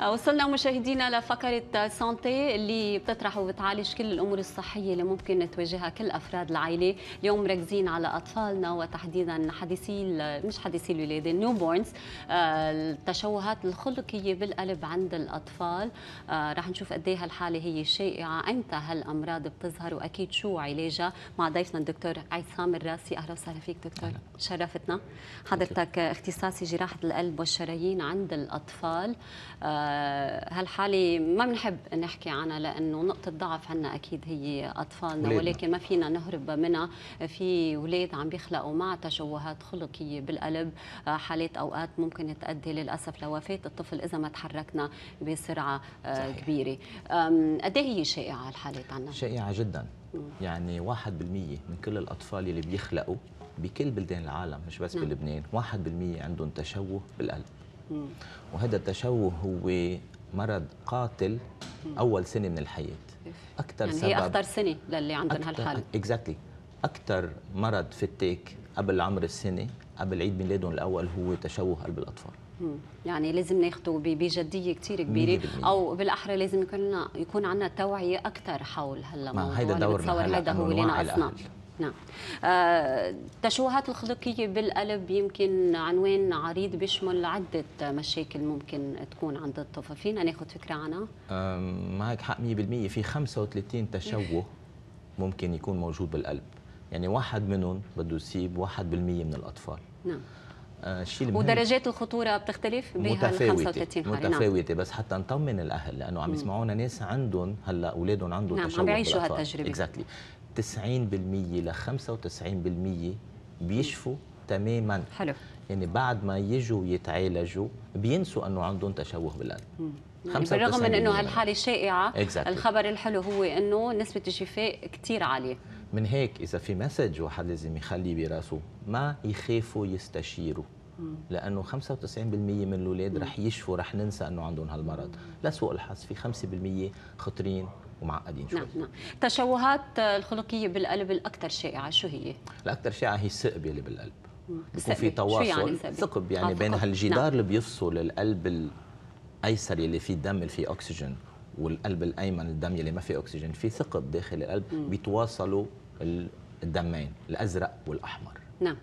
آه، وصلنا مشاهدينا لفقرة سانتي اللي بتطرح وبتعالج كل الأمور الصحية اللي ممكن تواجهها كل أفراد العائلة اليوم مركزين على أطفالنا وتحديدا حديثي مش حديثي الولادة بورنز آه، التشوهات الخلقية بالقلب عند الأطفال آه، رح نشوف قد ايه هالحالة هي شائعة امتى هالأمراض بتظهر وأكيد شو علاجها مع ضيفنا الدكتور عصام الراسي أهلا وسهلا فيك دكتور شرفتنا حضرتك اختصاصي جراحة القلب والشرايين عند الأطفال هالحالة ما بنحب نحكي عنها لأنه نقطة ضعف عنا أكيد هي أطفالنا وليدنا. ولكن ما فينا نهرب منها في ولاد عم بيخلقوا مع تشوهات خلقية بالقلب آه، حالات أوقات ممكن تؤدي للأسف لوفاة الطفل إذا ما تحركنا بسرعة آه، صحيح. كبيرة قد إيه هي شائعة الحالات عنا؟ شائعة جدا يعني 1% من كل الأطفال اللي بيخلقوا بكل بلدان العالم مش بس نعم. بلبنان 1% عندهم تشوه بالقلب وهذا التشوه هو مرض قاتل اول سنه من الحياه اكثر يعني سبب هي اخطر سنه للي عندهم هالحاله اكزاكتلي اكثر مرض فتك قبل عمر السنه قبل عيد ميلادهم الاول هو تشوه قلب الاطفال يعني لازم ناخده بجديه كثير كبيره او بالاحرى لازم يكون يكون عندنا توعيه اكثر حول هالموضوع ما هيدا دور بتصور هيدا هو اللي ناقصنا نعم التشوهات آه، الخلقية بالقلب يمكن عنوان عريض بيشمل عدة مشاكل ممكن تكون عند الطفل فينا ناخذ فكرة عنها؟ معك حق 100% في 35 تشوه ممكن يكون موجود بالقلب يعني واحد منهم بده يصيب 1% من الأطفال نعم آه، الشيء ودرجات الخطوره بتختلف بين 35 نعم. متفاوته بس حتى نطمن الاهل لانه عم يسمعونا ناس عندهم هلا اولادهم عندهم نعم عم بيعيشوا هالتجربه اكزاكتلي exactly. 90% ل 95% بيشفوا تماما حلو يعني بعد ما يجوا يتعالجوا بينسوا انه عندهم تشوه بالقلب يعني بالرغم من انه هالحاله شائعه exactly. الخبر الحلو هو انه نسبه الشفاء كثير عاليه من هيك اذا في مسج واحد لازم يخليه براسه ما يخافوا يستشيروا لانه 95% من الاولاد رح يشفوا رح ننسى انه عندهم هالمرض لسوء الحظ في 5% خطرين ومعقدين نعم، شوي نعم نعم التشوهات آه، الخلقيه بالقلب الاكثر شائعه شو هي؟ الاكثر شائعه هي الثقب اللي بالقلب بيكون في يعني تواصل يعني ثقب يعني آه، بين هالجدار نعم. اللي بيفصل القلب الايسر اللي فيه الدم اللي فيه اكسجين والقلب الايمن الدم اللي ما فيه اكسجين في ثقب داخل القلب بيتواصلوا الدمين الازرق والاحمر نعم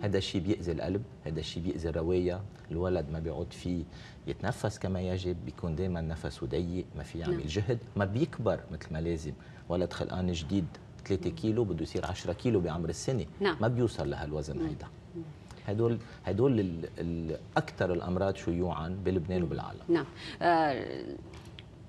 هذا الشيء بيأذي القلب هذا الشيء بيأذي الرواية الولد ما بيعود فيه يتنفس كما يجب بيكون دائما نفسه ضيق ما في يعمل نعم. جهد ما بيكبر مثل ما لازم ولد خلقان جديد 3 كيلو بده يصير 10 كيلو بعمر السنه نعم. ما بيوصل لهالوزن نعم. هيدا هدول هدول اكثر الامراض شيوعا بلبنان نعم. وبالعالم نعم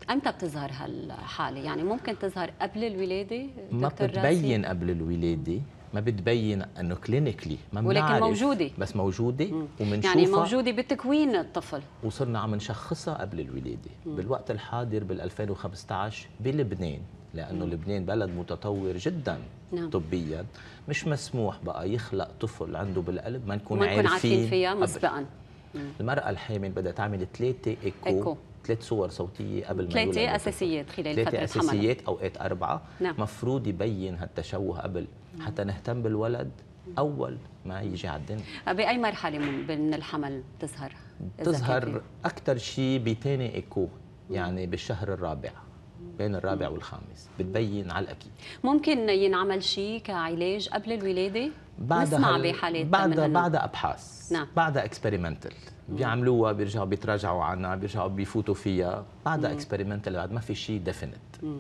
امتى آه، بتظهر هالحاله يعني ممكن تظهر قبل الولاده ما بتبين قبل الولاده ما بتبين انه كلينيكلي ما ولكن موجوده بس موجوده ومنشوفها يعني موجوده بتكوين الطفل وصرنا عم نشخصها قبل الولاده مم. بالوقت الحاضر بال 2015 بلبنان لانه مم. لبنان بلد متطور جدا نعم. طبيا مش مسموح بقى يخلق طفل عنده بالقلب ما نكون عارفين, عارفين فيها مسبقا المرأة الحامل بدها تعمل ثلاثة إيكو, إيكو. ثلاث صور صوتيه قبل ما ثلاثه اساسيات خلال فتره ثلاثه اساسيات اوقات اربعه نعم. مفروض يبين هالتشوه قبل نعم. حتى نهتم بالولد اول ما يجي على الدنيا باي مرحله من الحمل بتظهر بتظهر اكثر شيء بثاني ايكو يعني بالشهر الرابع بين الرابع والخامس بتبين على الاكيد ممكن ينعمل شيء كعلاج قبل الولاده بعدها بعد بحالات بعدها ابحاث نعم بعدها اكسبيرمنتال بيعملوها بيرجعوا بيتراجعوا عنها بيرجعوا بيفوتوا فيها بعدها اكسبيرمنتال بعد ما في شيء ديفينيت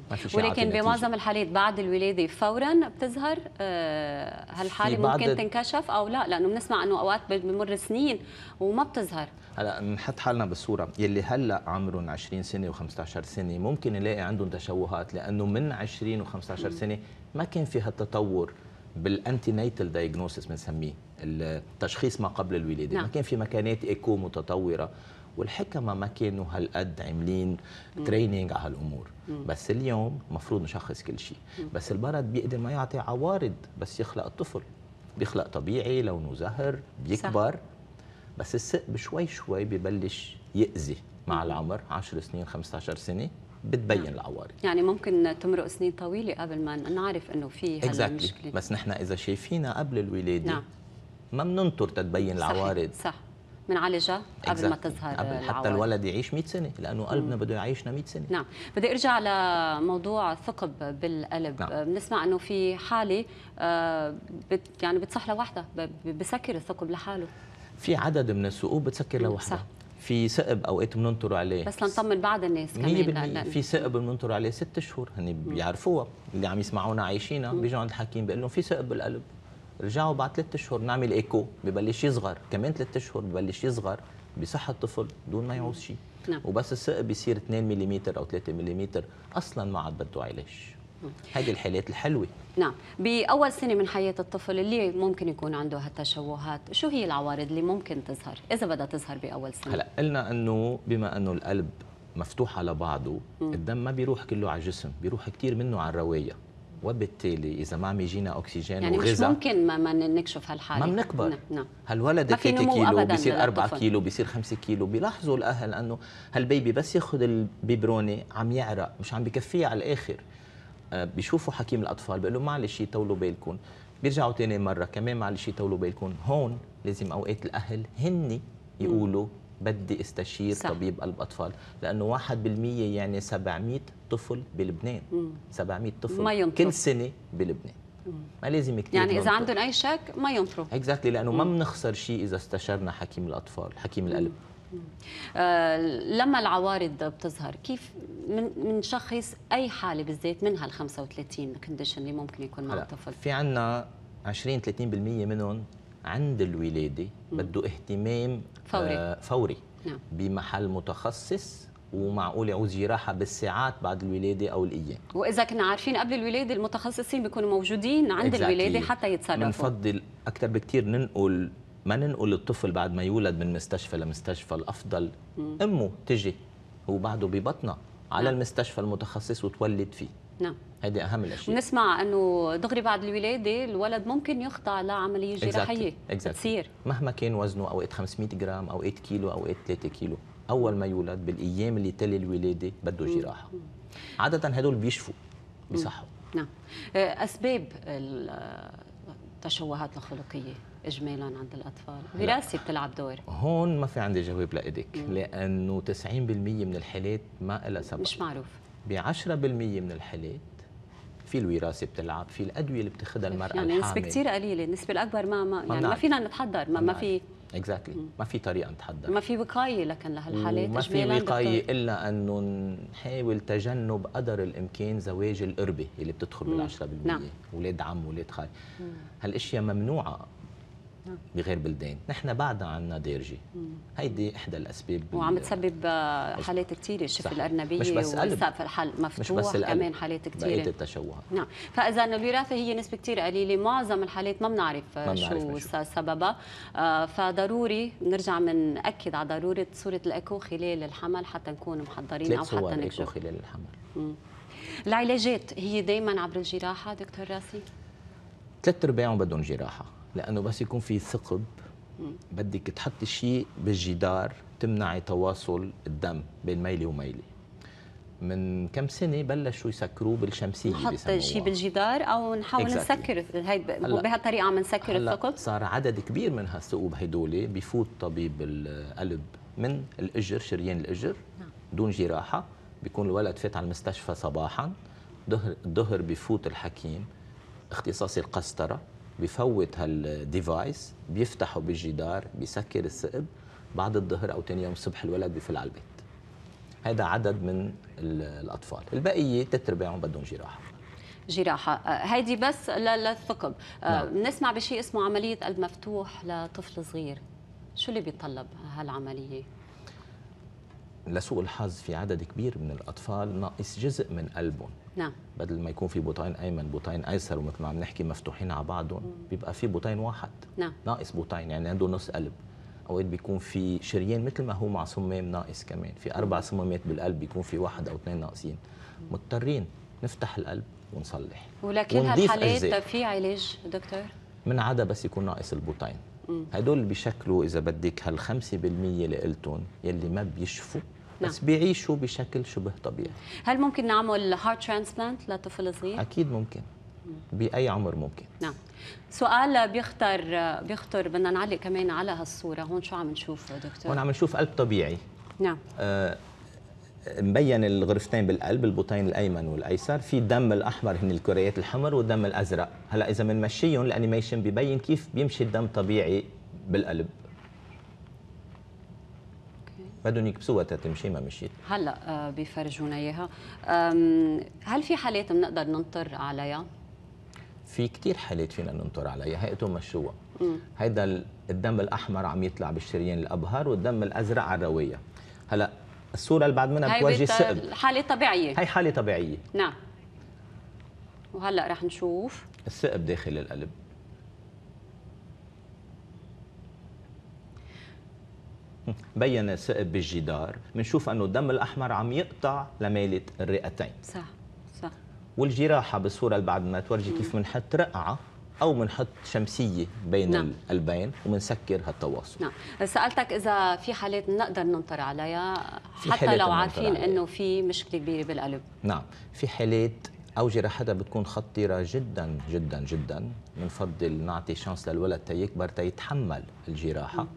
ما في شيء ولكن بمعظم الحالات بعد الولاده فورا بتظهر آه، هالحاله ممكن تنكشف او لا لانه بنسمع انه اوقات بمر سنين وما بتظهر هلا نحط حالنا بالصوره يلي هلا عمرهم 20 سنه و15 سنه ممكن نلاقي عندهم تشوهات لانه من 20 و15 سنه ما كان في هالتطور بالانتي نيتال دايجنوسيس بنسميه التشخيص ما قبل الولاده نعم. ما كان في مكانات ايكو متطوره والحكمة ما كانوا هالقد عاملين تريننج على هالامور بس اليوم مفروض نشخص كل شيء بس البلد بيقدر ما يعطي عوارض بس يخلق الطفل بيخلق طبيعي لونه زهر بيكبر صح. بس السق بشوي شوي ببلش يأذي مع العمر 10 سنين 15 سنه بتبين نعم. العوارض يعني ممكن تمرق سنين طويله قبل ما نعرف انه في هالمشكله exactly. بس نحن اذا شايفينها قبل الولاده نعم. ما بننطر تتبين العوارض صح بنعالجها قبل exactly. ما تظهر قبل العوارض. حتى الولد يعيش 100 سنه لانه قلبنا بده يعيشنا 100 سنه نعم بدي ارجع لموضوع ثقب بالقلب نعم. آه، بنسمع انه في حاله آه، بت يعني بتصح لوحدها بسكر الثقب لحاله في عدد من الثقوب بتسكر لوحدها صح في ثقب اوقات بننطر عليه بس لنطمن بعض الناس كمان في ثقب بننطر عليه ست شهور هن بيعرفوها اللي عم يسمعونا عايشينها بيجوا عند الحكيم بيقول لهم في ثقب بالقلب رجعوا بعد ثلاث اشهر نعمل ايكو ببلش يصغر كمان ثلاث اشهر ببلش يصغر بصحة الطفل دون ما يعوز شيء نعم. وبس الثقب بيصير 2 ملم او 3 ملم اصلا ما عاد بده علاج هذه الحالات الحلوه نعم باول سنه من حياه الطفل اللي ممكن يكون عنده هالتشوهات شو هي العوارض اللي ممكن تظهر اذا بدها تظهر باول سنه هلا قلنا انه بما انه القلب مفتوح على بعضه م. الدم ما بيروح كله على الجسم بيروح كثير منه على الروايه وبالتالي اذا ما عم يجينا اكسجين يعني وغذاء يعني مش ممكن ما, ما نكشف هالحاله ما بنكبر نعم, نعم. هالولد فات كيلو بصير 4 كيلو بصير 5 كيلو بيلاحظوا الاهل انه هالبيبي بس ياخذ البيبروني عم يعرق مش عم بكفيه على الاخر آه، بيشوفوا حكيم الاطفال بيقول لهم معلش طولوا بالكم بيرجعوا تاني مره كمان معلش طولوا بالكم هون لازم اوقات الاهل هن يقولوا بدي استشير صح. طبيب قلب اطفال لانه 1% يعني 700 طفل بلبنان مم. 700 طفل ما كل سنه بلبنان مم. ما لازم كثير يعني اذا عندهم اي شك ما ينطروا اكزاكتلي exactly لانه مم. ما بنخسر شيء اذا استشرنا حكيم الاطفال حكيم القلب مم. آه، لما العوارض بتظهر كيف من شخص اي حاله بالذات من هال 35 كونديشن اللي ممكن يكون مع الطفل في عندنا 20 30% منهم عند الولاده بده اهتمام فوري آه فوري نعم. بمحل متخصص ومعقول يعوز جراحه بالساعات بعد الولاده او الايام واذا كنا عارفين قبل الولاده المتخصصين بيكونوا موجودين عند exactly. الولاده حتى يتصرفوا بنفضل اكثر بكثير ننقل ما ننقل الطفل بعد ما يولد من مستشفى لمستشفى الافضل مم. امه تجي وبعده ببطنها على نعم. المستشفى المتخصص وتولد فيه نعم هذه اهم الاشياء ونسمع انه دغري بعد الولاده الولد ممكن يخضع لعمليه جراحيه exactly. exactly. تصير مهما كان وزنه اوقات 500 جرام اوقات كيلو اوقات 3 كيلو اول ما يولد بالايام اللي تلي الولاده بده جراحه مم. عاده هدول بيشفوا بيصحوا نعم اسباب التشوهات الخلقيه اجمالا عند الاطفال وراثي بتلعب دور هون ما في عندي جواب لايدك لانه 90% من الحالات ما لها سبب مش معروف ب 10% من الحالات في الوراثه بتلعب في الادويه اللي بتاخذها المراه يعني الحامل. نسبه كثير قليله النسبه الاكبر ما ما يعني ما, فينا نتحضر ما, ما في اكزاكتلي exactly. ما في طريقه نتحضر ما في وقايه لكن لهالحالات ما في وقايه دكتور. الا انه نحاول تجنب قدر الامكان زواج القربه اللي بتدخل بال 10% نعم. اولاد عم اولاد خال هالاشياء ممنوعه بغير بلدان نحن بعد عنا ديرجي هيدي احدى الاسباب وعم تسبب آه، حالات كثيره الشف الارنبيه مش بس قلب الحل مفتوح مش بس كمان حالات كثيره بقيت التشوه نعم فاذا الوراثه هي نسبه كثير قليله معظم الحالات ما بنعرف شو سببها آه، فضروري بنرجع أكد على ضروره صوره الاكو خلال الحمل حتى نكون محضرين او حتى نكشف خلال الحمل العلاجات هي دائما عبر الجراحه دكتور راسي ثلاث ارباعهم بدهم جراحه لانه بس يكون في ثقب بدك تحطي شيء بالجدار تمنعي تواصل الدم بين ميلي وميلي من كم سنه بلشوا يسكروه بالشمسيه نحط شيء بالجدار او نحاول exactly. نسكر هي بهالطريقه عم نسكر الثقب صار عدد كبير من هالثقوب هدول بفوت طبيب القلب من الاجر شريان الاجر نعم. دون جراحه بيكون الولد فات على المستشفى صباحا ظهر ظهر بفوت الحكيم اختصاصي القسطره بفوت هالديفايس بيفتحه بالجدار بيسكر الثقب بعد الظهر او ثاني يوم الصبح الولد بفل على البيت هذا عدد من الاطفال البقيه ثلاث ارباعهم بدهم جراحه جراحة آه، هيدي بس للثقب آه، نعم. نسمع بشيء اسمه عملية قلب مفتوح لطفل صغير شو اللي بيتطلب هالعملية؟ لسوء الحظ في عدد كبير من الأطفال ناقص جزء من قلبهم نعم بدل ما يكون في بطين أيمن بطين أيسر ومثل ما عم نحكي مفتوحين على بعضهم بيبقى في بطين واحد نعم ناقص بطين يعني عنده نص قلب اوقات بيكون في شريان مثل ما هو مع صمام ناقص كمان في اربع صمامات بالقلب بيكون في واحد او اثنين ناقصين مضطرين نفتح القلب ونصلح ولكن هالحالات في علاج دكتور من عدا بس يكون ناقص البطين هدول بيشكلوا اذا بدك هال 5% اللي قلتهم يلي ما بيشفوا نعم. بس بيعيشوا بشكل شبه طبيعي هل ممكن نعمل هارت ترانسبلانت لطفل صغير؟ أكيد ممكن باي عمر ممكن نعم سؤال بيخطر بيخطر بدنا نعلق كمان على هالصوره هون شو عم نشوف دكتور هون عم نشوف قلب طبيعي نعم آه مبين الغرفتين بالقلب البطين الايمن والايسر في دم الاحمر هن الكريات الحمر والدم الازرق هلا اذا بنمشيهم الانيميشن ببين كيف بيمشي الدم طبيعي بالقلب بدهم يكبسوها تتمشي ما مشيت هلا آه، بيفرجونا اياها هل في حالات بنقدر ننطر عليها؟ في كثير حالات فينا ننطر عليها هيئته مشروع هيدا الدم الاحمر عم يطلع بالشريان الابهر والدم الازرق على الرويه هلا الصوره اللي بعد منها بتورجي الثقب حاله طبيعيه هي حاله طبيعيه نعم وهلا رح نشوف الثقب داخل القلب بين الثقب بالجدار بنشوف انه الدم الاحمر عم يقطع لميله الرئتين صح صح والجراحه بالصوره اللي بعد ما تورجي كيف بنحط رقعه او بنحط شمسيه بين نعم. القلبين وبنسكر هالتواصل نعم سالتك اذا في حالات نقدر ننطر عليها حتى لو عارفين انه في مشكله كبيره بالقلب نعم في حالات او جراحتها بتكون خطيره جدا جدا جدا بنفضل نعطي شانس للولد تيكبر تيتحمل الجراحه م.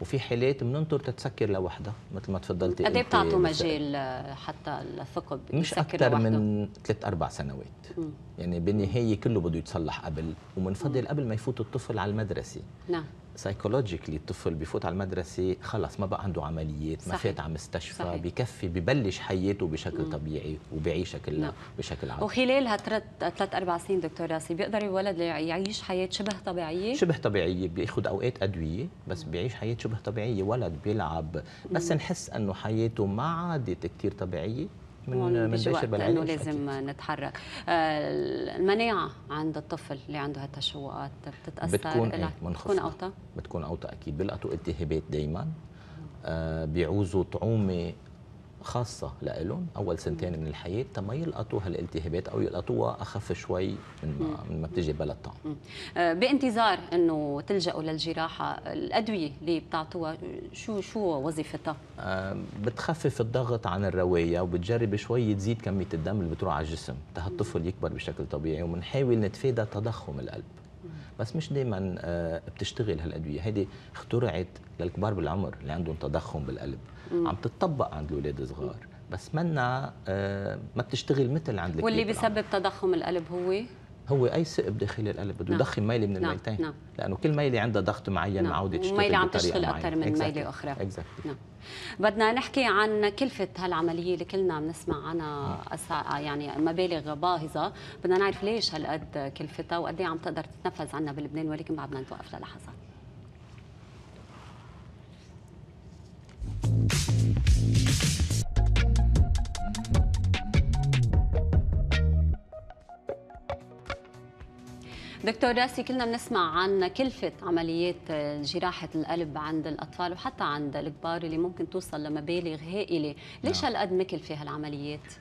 وفي حالات بننطر تتسكر لوحدها مثل ما تفضلتي قد ايه بتعطوا مجال آه، حتى الثقب مش اكثر من ثلاث اربع سنوات مم. يعني بالنهايه كله بده يتصلح قبل ومنفضل قبل ما يفوت الطفل على المدرسه نعم سايكولوجيكلي الطفل بفوت على المدرسه خلص ما بقى عنده عمليات صحيح. ما فات على مستشفى صحيح. بكفي ببلش حياته بشكل مم. طبيعي وبيعيشها كلها نعم. بشكل عادي وخلال هالثلاث اربع سنين دكتور راسي بيقدر الولد يعيش حياه شبه طبيعيه شبه طبيعيه بياخذ اوقات ادويه بس بيعيش حياه شبه طبيعيه ولد بيلعب بس مم. نحس انه حياته ما عادت كثير طبيعيه من يعني من بشر بالعين لانه لازم أكيد. نتحرك آه، المناعه عند الطفل اللي عنده هالتشوهات بتتاثر بتكون, إيه؟ بتكون اوطى بتكون اوطى اكيد بيلقطوا التهابات دائما آه، بيعوزوا طعومه خاصة لإلهم أول سنتين من الحياة تما يلقطوا هالالتهابات أو يلقطوها أخف شوي من ما, من ما بتجي بلد طعم آه، بانتظار أنه تلجأوا للجراحة الأدوية اللي بتعطوها شو شو وظيفتها؟ آه، بتخفف الضغط عن الرواية وبتجرب شوي تزيد كمية الدم اللي بتروح على الجسم تهالطفل يكبر بشكل طبيعي وبنحاول نتفادى تضخم القلب بس مش دائما آه، بتشتغل هالادويه هيدي اخترعت للكبار بالعمر اللي عندهم تضخم بالقلب عم تطبق عند الاولاد الصغار بس منا آه، ما بتشتغل مثل عند واللي بيسبب تضخم القلب هو هو اي ثقب داخل القلب بده نعم. يضخم ميله من نعم، الميلتين نعم. لانه كل ميله عندها ضغط معين نعم. معوده تشتغل ميله عم تشتغل اكثر من exactly. ميله اخرى exactly. نعم. بدنا نحكي عن كلفه هالعمليه اللي كلنا بنسمع عنها نعم. أسع... يعني مبالغ باهظه بدنا نعرف ليش هالقد كلفتها وقد إيه عم تقدر تتنفذ عنا بلبنان ولكن ما بدنا نتوقف للحظات دكتور راسي كلنا بنسمع عن كلفة عمليات جراحة القلب عند الأطفال وحتى عند الكبار اللي ممكن توصل لمبالغ هائلة ليش نعم. هالقد مكلفة هالعمليات؟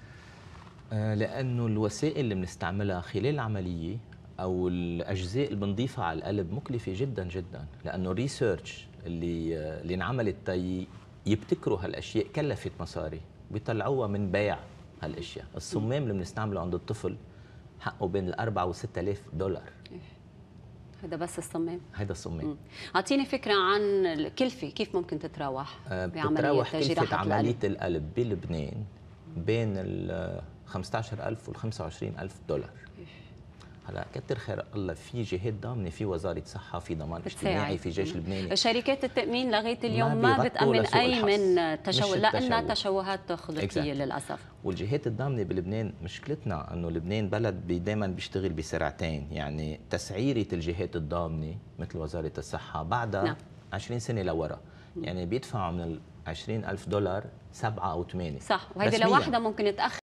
آه، لأنه الوسائل اللي بنستعملها خلال العملية أو الأجزاء اللي بنضيفها على القلب مكلفة جدا جدا لأنه الريسيرش اللي آه، اللي انعملت تي يبتكروا هالأشياء كلفت مصاري بيطلعوها من بيع هالاشياء الصمام اللي بنستعمله عند الطفل حقه بين الأربعة وستة آلاف دولار إيه. هذا بس الصمام هذا الصمام اعطيني فكره عن الكلفه كيف ممكن تتراوح آه، بعمليه تجريح القلب عمليه القلب بلبنان بين ال 15000 وال 25000 دولار هلا كتر خير الله في جهات ضامنه في وزاره صحه في ضمان اجتماعي في جيش لبناني شركات التامين لغايه اليوم ما, ما بتامن اي من تشوه لانها تشوهات خلقيه للاسف والجهات الضامنه بلبنان مشكلتنا انه لبنان بلد دائما بيشتغل بسرعتين يعني تسعيره الجهات الضامنه مثل وزاره الصحه بعدها نعم. 20 سنه لورا يعني بيدفعوا من ال 20000 دولار سبعة أو ثمانية صح وهيدي لوحدها ممكن تأخر